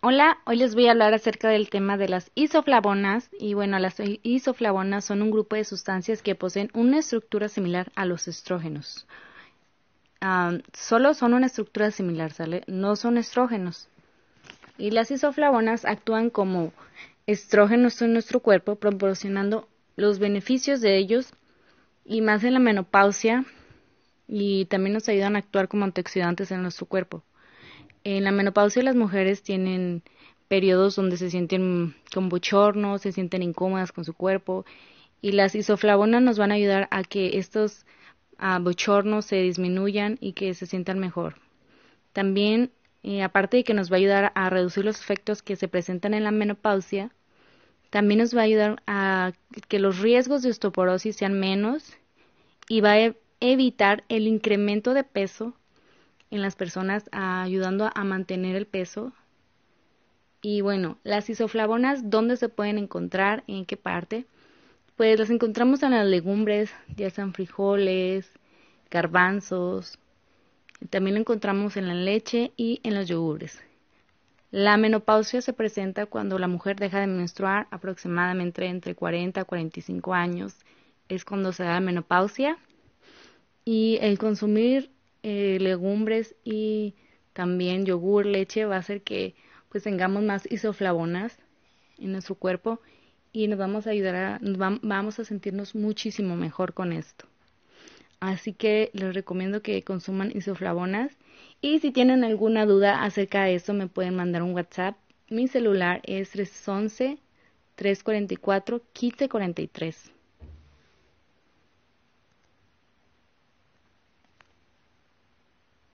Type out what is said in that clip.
Hola, hoy les voy a hablar acerca del tema de las isoflavonas y bueno, las isoflavonas son un grupo de sustancias que poseen una estructura similar a los estrógenos. Ah, solo son una estructura similar, ¿sale? No son estrógenos. Y las isoflavonas actúan como estrógenos en nuestro cuerpo, proporcionando los beneficios de ellos y más en la menopausia y también nos ayudan a actuar como antioxidantes en nuestro cuerpo. En la menopausia las mujeres tienen periodos donde se sienten con bochornos, se sienten incómodas con su cuerpo y las isoflavonas nos van a ayudar a que estos ah, bochornos se disminuyan y que se sientan mejor. También, eh, aparte de que nos va a ayudar a reducir los efectos que se presentan en la menopausia, también nos va a ayudar a que los riesgos de osteoporosis sean menos y va a evitar el incremento de peso en las personas ah, ayudando a mantener el peso. Y bueno, las isoflavonas, ¿dónde se pueden encontrar? ¿En qué parte? Pues las encontramos en las legumbres, ya sean frijoles, garbanzos. También encontramos en la leche y en los yogures. La menopausia se presenta cuando la mujer deja de menstruar aproximadamente entre 40 a 45 años. Es cuando se da la menopausia. Y el consumir eh, legumbres y también yogur, leche, va a hacer que pues tengamos más isoflavonas en nuestro cuerpo y nos vamos a ayudar a, vamos a sentirnos muchísimo mejor con esto. Así que les recomiendo que consuman isoflavonas y si tienen alguna duda acerca de esto me pueden mandar un WhatsApp. Mi celular es 311 344 1543.